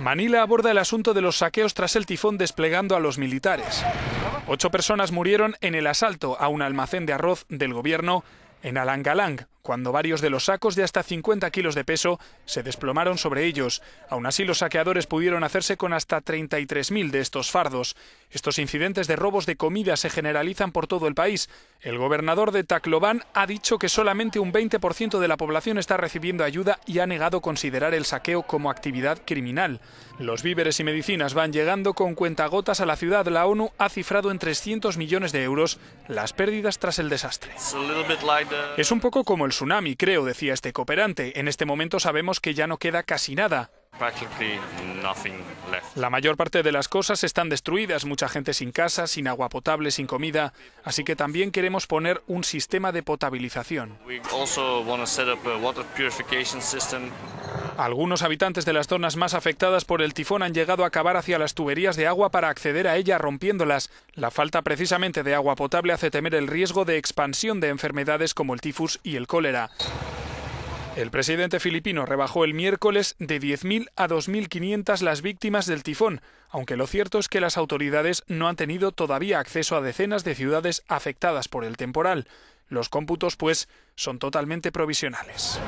Manila aborda el asunto de los saqueos tras el tifón desplegando a los militares. Ocho personas murieron en el asalto a un almacén de arroz del gobierno en Alangalang, cuando varios de los sacos de hasta 50 kilos de peso se desplomaron sobre ellos. Aún así, los saqueadores pudieron hacerse con hasta 33.000 de estos fardos. Estos incidentes de robos de comida se generalizan por todo el país. El gobernador de Tacloban ha dicho que solamente un 20% de la población está recibiendo ayuda y ha negado considerar el saqueo como actividad criminal. Los víveres y medicinas van llegando con cuentagotas a la ciudad. La ONU ha cifrado en 300 millones de euros las pérdidas tras el desastre. Es un poco como el tsunami, creo, decía este cooperante. En este momento sabemos que ya no queda casi nada. La mayor parte de las cosas están destruidas, mucha gente sin casa, sin agua potable, sin comida, así que también queremos poner un sistema de potabilización. Algunos habitantes de las zonas más afectadas por el tifón han llegado a cavar hacia las tuberías de agua para acceder a ella rompiéndolas. La falta precisamente de agua potable hace temer el riesgo de expansión de enfermedades como el tifus y el cólera. El presidente filipino rebajó el miércoles de 10.000 a 2.500 las víctimas del tifón, aunque lo cierto es que las autoridades no han tenido todavía acceso a decenas de ciudades afectadas por el temporal. Los cómputos, pues, son totalmente provisionales.